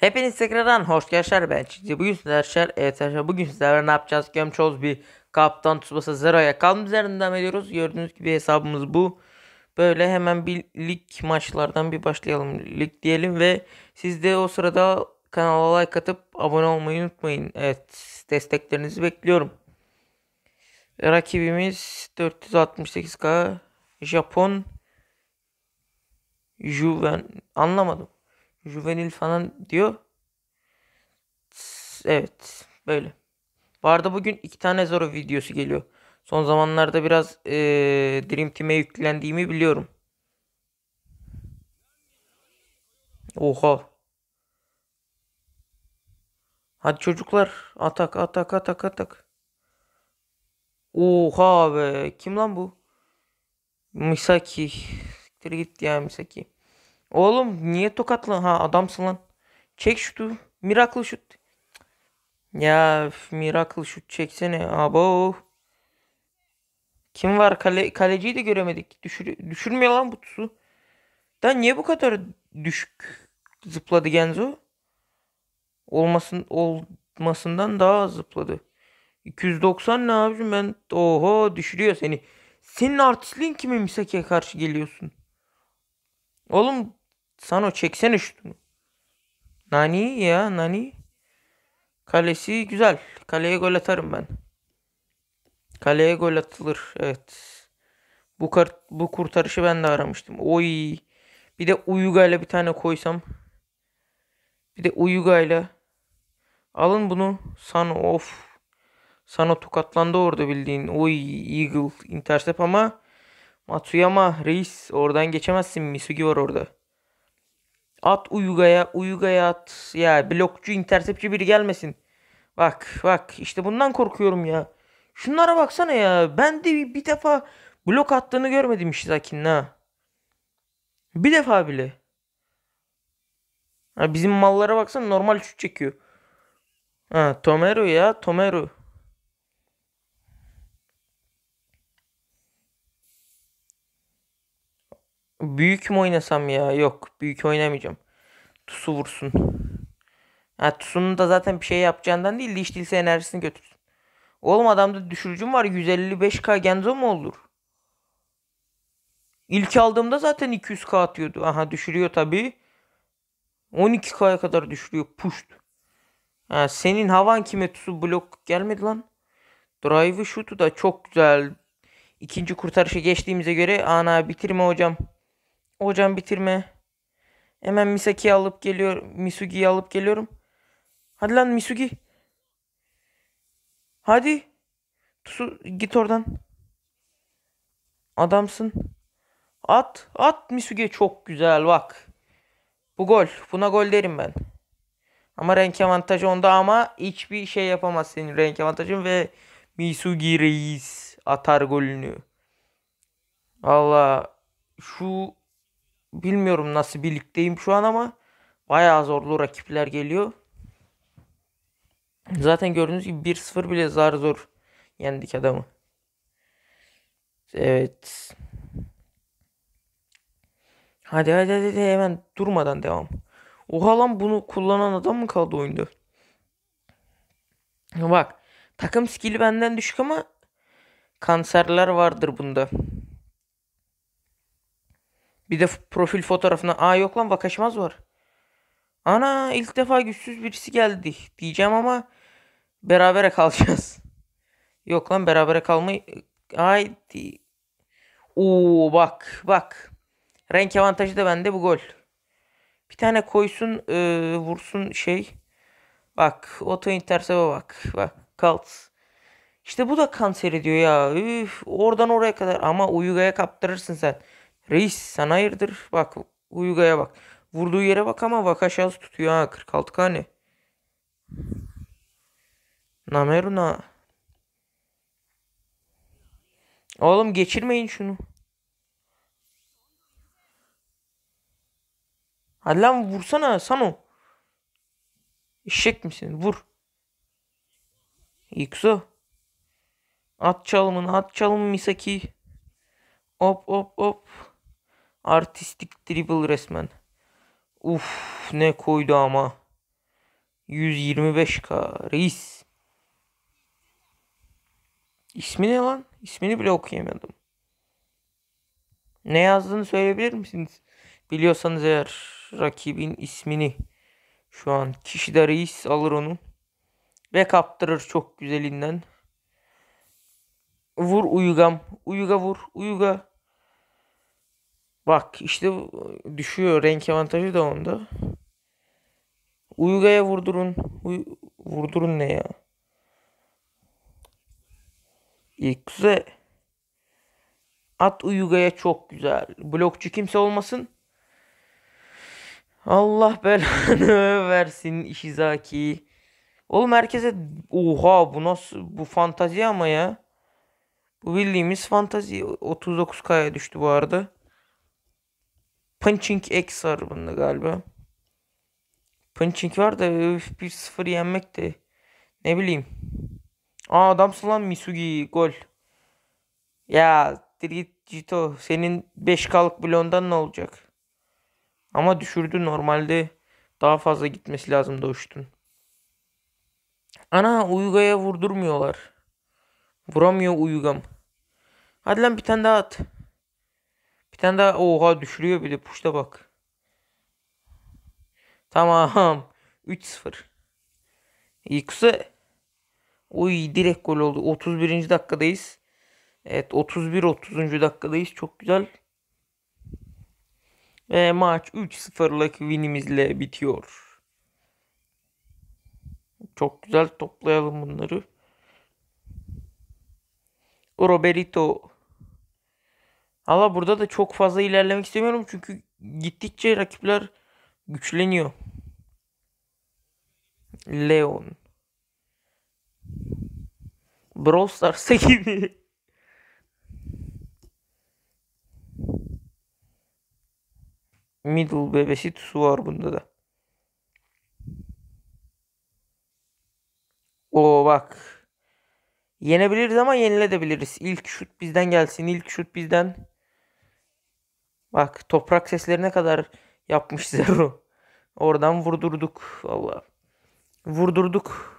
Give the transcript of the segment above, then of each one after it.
Hepiniz tekrardan hoş gençler ben Çiğdi. Bugün sizler evet arkadaşlar bugün sizlerle ne yapacağız? Gömçoz bir kaptan tutması zeroya kalım üzerinden ediyoruz. Gördüğünüz gibi hesabımız bu. Böyle hemen bir lig maçlardan bir başlayalım. Lig diyelim ve siz de o sırada kanala like atıp abone olmayı unutmayın. Evet desteklerinizi bekliyorum. Rakibimiz 468k Japon Juven anlamadım. Juvenil falan diyor. Evet. Böyle. Bu arada bugün iki tane Zoro videosu geliyor. Son zamanlarda biraz e, Dream Team'e yüklendiğimi biliyorum. Oha. Hadi çocuklar. Atak atak atak atak. Oha be. Kim lan bu? Misaki. Siktir git ya Misaki. Oğlum niye tokatlı? Ha adamsın lan. Çek şutu. Miracle şut. Ya Miracle şut çeksene. Abo. Kim var? Kale, kaleciyi de göremedik. Düşür, düşürmüyor lan bu tusu. Da niye bu kadar düşük zıpladı Genzo? Olmasın, olmasından daha az zıpladı. 290 ne abicim ben oho düşürüyor seni. Senin artistliğin kime Misaki'ye karşı geliyorsun? Oğlum Sano çeksene şutunu. Nani ya Nani. Kalesi güzel. Kaleye gol atarım ben. Kaleye gol atılır. Evet. Bu, kart bu kurtarışı ben de aramıştım. Oy. Bir de Uyuga ile bir tane koysam. Bir de Uyuga ile. Alın bunu. Sano of. Sano tokatlandı orada bildiğin. Oy Eagle intercept ama Matsuyama reis oradan geçemezsin. Misugi var orada. At Uyuga'ya. Uyuga'ya at. Ya blokçu, intersepçi biri gelmesin. Bak bak işte bundan korkuyorum ya. Şunlara baksana ya. Ben de bir, bir defa blok attığını görmedim işte Işizaki'nin ha. Bir defa bile. Ha, bizim mallara baksana normal şut çekiyor. Ha, Tomero ya Tomero. Büyük mü oynasam ya? Yok. Büyük oynamayacağım. Tusu vursun. Ha, Tusu'nun da zaten bir şey yapacağından değil diş hiç enerjisini götürsün. Oğlum adamda düşürücüm var. 155k Genzo mu olur? İlk aldığımda zaten 200k atıyordu. Aha düşürüyor tabii. 12K'ya kadar düşürüyor. Pusht. Ha, senin havan kime tusu blok gelmedi lan. Drive'ı şutu da çok güzel. İkinci kurtarışı geçtiğimize göre ana bitirme hocam. Hocam bitirme. Hemen Misaki'yi alıp geliyorum. Misugi'yi alıp geliyorum. Hadi lan Misugi. Hadi. Tusu, git oradan. Adamsın. At. At Misugi. Çok güzel bak. Bu gol. Buna gol derim ben. Ama renk avantajı onda ama hiçbir şey yapamaz senin renk avantajın ve Misugi Reis atar golünü. Allah şu bilmiyorum nasıl birlikteyim şu an ama bayağı zorlu rakipler geliyor. Zaten gördüğünüz gibi 1-0 bile zar zor yendik adamı. Evet. Hadi hadi hadi hemen durmadan devam. Oha lan bunu kullanan adam mı kaldı oyunda? Bak takım skill'i benden düşük ama kanserler vardır bunda. Bir de profil fotoğrafına aa yok lan Vakaşmaz var. Ana ilk defa güçsüz birisi geldi diyeceğim ama berabere kalacağız. Yok lan berabere kalmayı haydi. Oo bak bak. Renk avantajı da bende bu gol. Bir tane koysun e, vursun şey. Bak oto intersebe bak. Bak kalt. İşte bu da kanser ediyor ya. Üf, oradan oraya kadar ama Uyuga'ya kaptırırsın sen. Reis sen hayırdır? Bak Uyga'ya bak. Vurduğu yere bak ama Vakaşaz tutuyor ha 46 kane. Nameruna. Oğlum geçirmeyin şunu. Hadi lan vursana Sano. Eşek misin? Vur. Yükso. At çalımını at çalımı Misaki. Hop hop hop. Artistik dribble resmen. Uf ne koydu ama. 125k reis. İsmi ne lan? İsmini bile okuyamadım. Ne yazdığını söyleyebilir misiniz? Biliyorsanız eğer rakibin ismini şu an kişi de reis alır onu. Ve kaptırır çok güzelinden. Vur Uyugam. Uyuga vur. Uyuga. Bak işte düşüyor. Renk avantajı da onda. Uyga'ya vurdurun. Uy vurdurun ne ya? İlk güzel. At Uyuga'ya çok güzel. Blokçu kimse olmasın. Allah belanı versin Ishizaki. Oğlum herkese oha bu nasıl bu fantazi ama ya. Bu bildiğimiz fantazi 39K'ya düştü bu arada. Punching X var bunda galiba. Punching var da 1-0 yenmek de ne bileyim. Aa adam lan Misugi gol. Ya Dirgit senin 5K'lık blondan ne olacak? Ama düşürdü normalde daha fazla gitmesi lazım da uçtun. Ana Uyga'ya vurdurmuyorlar. Vuramıyor Uygam. Hadi lan bir tane daha at tane de oha düşürüyor bir de puşta bak. Tamam. 3-0. İyi kısa. direkt gol oldu. 31. dakikadayız. Evet 31 30. dakikadayız. Çok güzel. Ve maç 3-0'lık winimizle bitiyor. Çok güzel toplayalım bunları. Roberto Valla burada da çok fazla ilerlemek istemiyorum çünkü gittikçe rakipler güçleniyor. Leon. Brawl Stars'a gibi. Middle bebesi tusu var bunda da. O bak. Yenebiliriz ama yenilebiliriz. İlk şut bizden gelsin. İlk şut bizden. Bak toprak seslerine kadar yapmış Zero. Oradan vurdurduk. Allah Vurdurduk.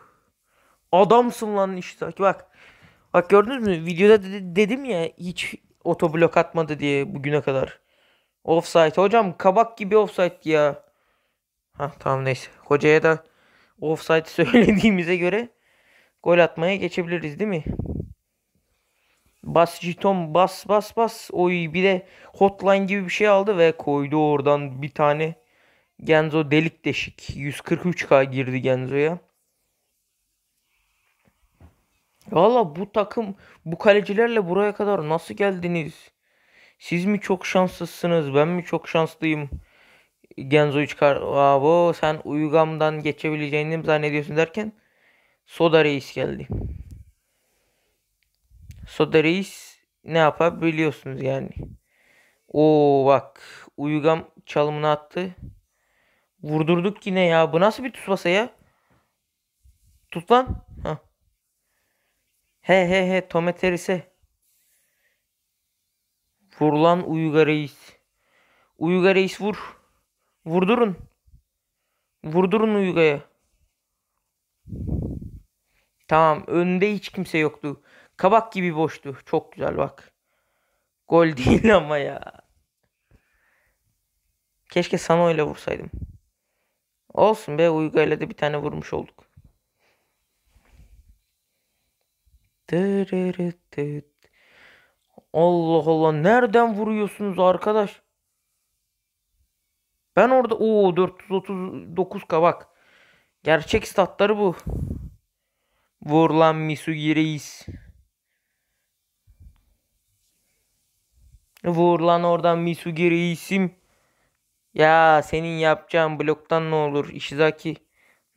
Adamsın lan işte. Bak. Bak gördünüz mü? Videoda de- dedim ya hiç otoblok atmadı diye bugüne kadar. Offside. Hocam kabak gibi offside ya. Ha tamam neyse. Hocaya da offside söylediğimize göre gol atmaya geçebiliriz değil mi? Bas jeton bas bas bas. Oy bir de hotline gibi bir şey aldı ve koydu oradan bir tane Genzo delik deşik. 143k girdi Genzo'ya. Valla bu takım bu kalecilerle buraya kadar nasıl geldiniz? Siz mi çok şanslısınız? Ben mi çok şanslıyım? Genzo'yu çıkar. Abo sen Uygam'dan geçebileceğini mi zannediyorsun derken Soda Reis geldi. Soda ne yapar biliyorsunuz yani. O bak Uyugam çalımını attı. Vurdurduk yine ya. Bu nasıl bir tutmasa ya? Tut lan. Heh. He he he Tometeris'e. Vur lan Uyuga Reis. Uyuga Reis vur. Vurdurun. Vurdurun Uyuga'ya. Tamam önünde hiç kimse yoktu. Kabak gibi boştu. Çok güzel bak. Gol değil ama ya. Keşke Sano ile vursaydım. Olsun be Uyga ile de bir tane vurmuş olduk. Allah Allah nereden vuruyorsunuz arkadaş? Ben orada o 439 kabak. Gerçek statları bu. Vur lan Misugi Reis. Vur oradan Misugi Reis'im. Ya senin yapacağın bloktan ne olur Ishizaki.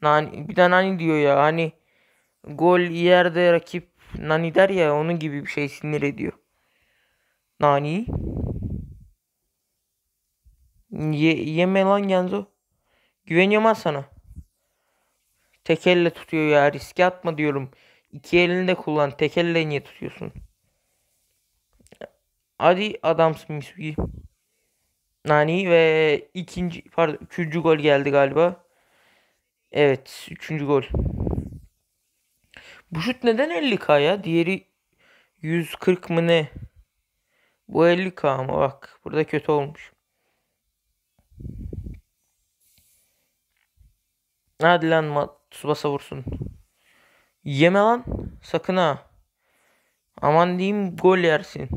Nani, bir de Nani diyor ya hani gol yerde rakip Nani der ya onun gibi bir şey sinir ediyor. Nani? Ye, yeme lan Genzo. Güveniyorum sana. Tek elle tutuyor ya riske atma diyorum. İki elini de kullan. Tek elle niye tutuyorsun? Hadi adamsın Misugi. Nani ve ikinci pardon üçüncü gol geldi galiba. Evet üçüncü gol. Bu şut neden 50k ya? Diğeri 140 mı ne? Bu 50k ama bak burada kötü olmuş. Hadi lan Tsubasa vursun. Yeme lan. Sakın ha. Aman diyeyim gol yersin.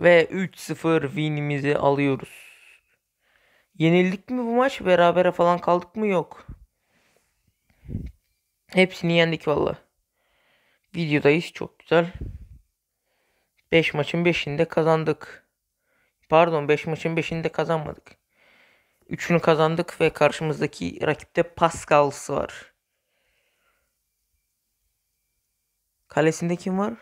Ve 3-0 win'imizi alıyoruz. Yenildik mi bu maç? Berabere falan kaldık mı? Yok. Hepsini yendik valla. Videodayız çok güzel. 5 maçın 5'inde kazandık. Pardon 5 beş maçın 5'inde kazanmadık. Üçünü kazandık ve karşımızdaki rakipte Pascal's var. Kalesinde kim var?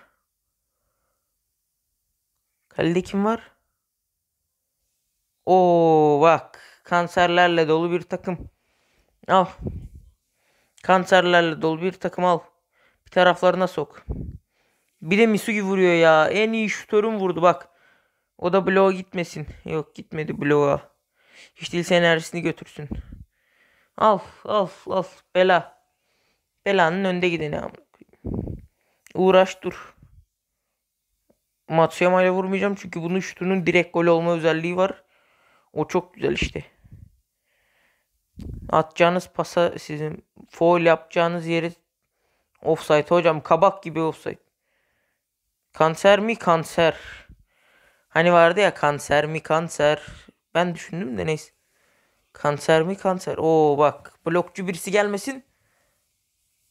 Kalede kim var? O bak. Kanserlerle dolu bir takım. Al. Kanserlerle dolu bir takım al. Bir taraflarına sok. Bir de Misugi vuruyor ya. En iyi şutörüm vurdu bak. O da bloğa gitmesin. Yok gitmedi bloğa. Hiç değilse enerjisini götürsün. Al al al bela. Belanın önde gideni amına Uğraş dur. Matsuyama ile vurmayacağım çünkü bunun şutunun direkt gol olma özelliği var. O çok güzel işte. Atacağınız pasa sizin foul yapacağınız yeri offside hocam kabak gibi offside. Kanser mi kanser? Hani vardı ya kanser mi kanser? Ben düşündüm de neyse. Kanser mi kanser? Oo bak blokçu birisi gelmesin.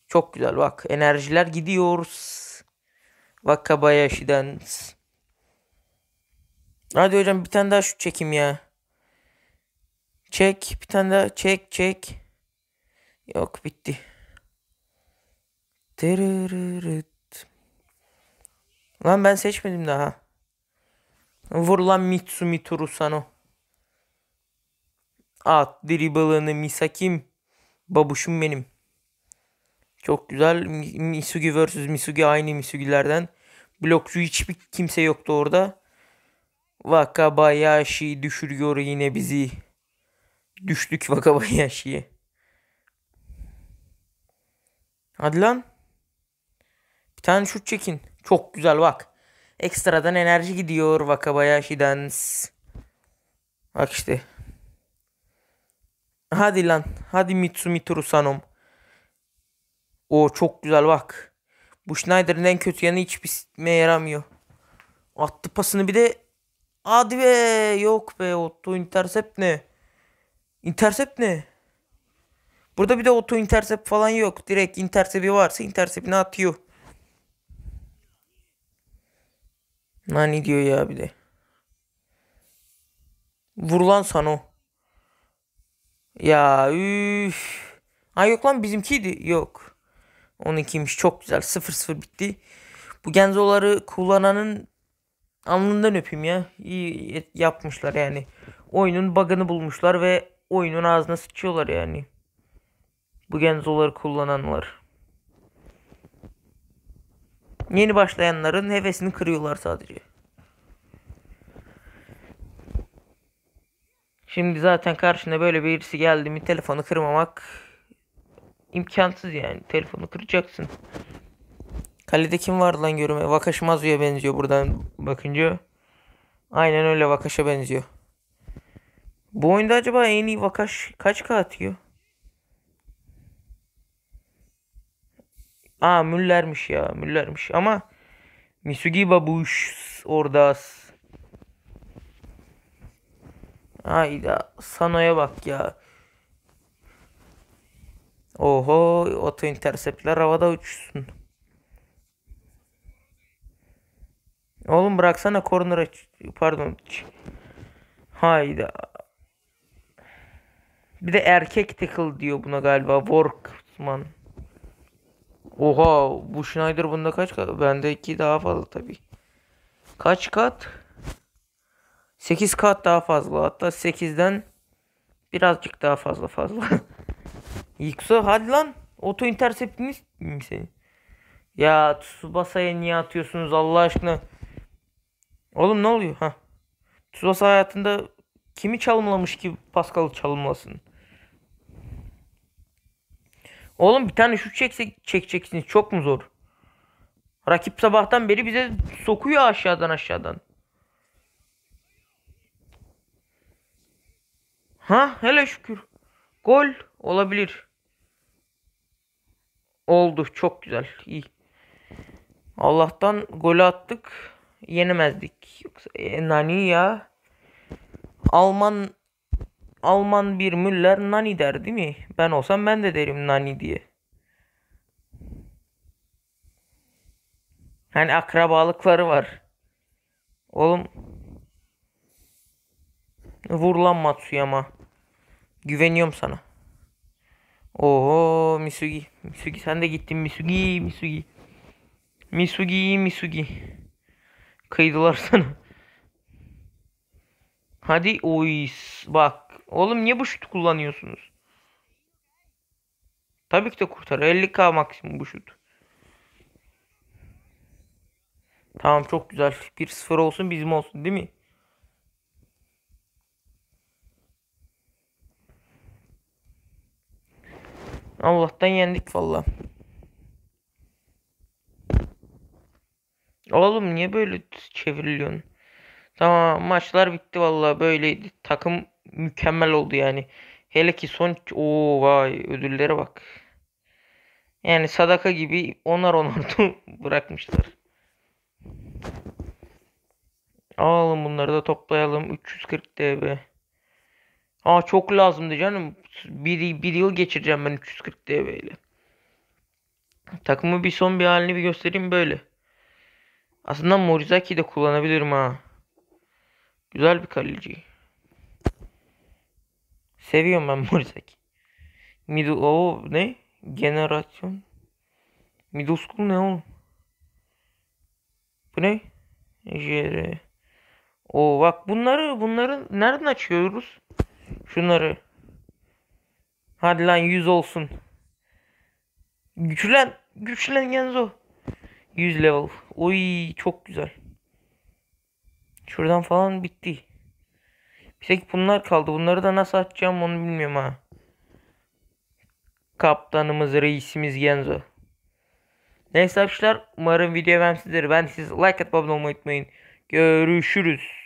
Çok güzel bak enerjiler gidiyoruz. Wakabayashi'den. Hadi hocam bir tane daha şu çekim ya. Çek bir tane daha çek çek. Yok bitti. Tırırırıt. Lan ben seçmedim daha. vur Vurulan Mitsumi Turusano. At dribble'ını Misakim. Babuşum benim. Çok güzel. Misugi vs. Misugi aynı Misugi'lerden. Blokçu hiçbir kimse yoktu orada. Wakabayashi düşürüyor yine bizi. Düştük Wakabayashi'ye. Hadi lan. Bir tane şut çekin. Çok güzel bak. Ekstradan enerji gidiyor Wakabayashi'den. Bak işte. Hadi lan. Hadi Mitsumi Trusanum. O çok güzel bak. Bu Schneider'ın en kötü yanı hiç bitmeye yaramıyor. Attı pasını bir de. Hadi be. Yok be. Otto intercept ne? Intercept ne? Burada bir de auto intercept falan yok. Direkt intercept'i varsa intercept'ini atıyor. Nani diyor ya bir de. Vurulan sana o. Ya üf. Ha yok lan bizimkiydi. Yok. 12'ymiş çok güzel. 0-0 bitti. Bu genzoları kullananın alnından öpeyim ya. İyi yapmışlar yani. Oyunun bug'ını bulmuşlar ve oyunun ağzına sıçıyorlar yani. Bu genzoları kullananlar. Yeni başlayanların hevesini kırıyorlar sadece. Şimdi zaten karşına böyle birisi geldi mi telefonu kırmamak imkansız yani. Telefonu kıracaksın. Kalede kim var lan görmeye? Vakaş Mazu'ya benziyor buradan bakınca. Aynen öyle Vakaş'a benziyor. Bu oyunda acaba en iyi Vakaş kaç K atıyor? Aa Müller'miş ya Müller'miş ama Misugi Babuş orada Hayda Sano'ya bak ya. Oho oto interceptler havada uçsun. Oğlum bıraksana corner'a pardon. Hayda. Bir de erkek tackle diyor buna galiba. Workman. Oha bu Schneider bunda kaç kat? Bende iki daha fazla tabii. Kaç kat? 8 kat daha fazla. Hatta 8'den birazcık daha fazla fazla. Yıksa, hadi lan. Oto interceptiniz mi senin? Ya Tsubasa'ya niye atıyorsunuz Allah aşkına? Oğlum ne oluyor? ha? Tsubasa hayatında kimi çalımlamış ki Pascal çalımlasın? Oğlum bir tane şu çekse, çekeceksiniz. Çok mu zor? Rakip sabahtan beri bize sokuyor aşağıdan aşağıdan. Ha hele şükür. Gol olabilir. Oldu çok güzel. İyi. Allah'tan golü attık. Yenemezdik. Yoksa e, Nani ya. Alman Alman bir Müller Nani der değil mi? Ben olsam ben de derim Nani diye. Hani akrabalıkları var. Oğlum Vur lan Matsuyama. Güveniyorum sana. Oho Misugi. Misugi sen de gittin Misugi Misugi. Misugi Misugi. Kıydılar sana. Hadi oy bak. Oğlum niye bu şutu kullanıyorsunuz? Tabii ki de kurtar. 50k maksimum bu şut. Tamam çok güzel. 1-0 olsun bizim olsun değil mi? Allah'tan yendik valla. Oğlum niye böyle çevriliyorsun? Tamam maçlar bitti valla böyle Takım mükemmel oldu yani. Hele ki son o vay ödüllere bak. Yani sadaka gibi onar onar bırakmışlar. Alalım bunları da toplayalım. 340 DB. Aa çok lazımdı canım. Bir, bir yıl geçireceğim ben 340 DV'yle. Takımı bir son bir halini bir göstereyim böyle. Aslında Morizaki de kullanabilirim ha. Güzel bir kaleci. Seviyorum ben Morizaki. Middle o ne? Generasyon. Middle school ne oğlum? Bu ne? JR. O bak bunları bunları nereden açıyoruz? Şunları. Hadi lan 100 olsun. Güçlen. Güçlen Genzo. 100 level. Oy çok güzel. Şuradan falan bitti. Bir tek bunlar kaldı. Bunları da nasıl açacağım onu bilmiyorum ha. Kaptanımız, reisimiz Genzo. Neyse arkadaşlar umarım video beğenmişsinizdir. Ben siz like atıp unutmayın. Görüşürüz.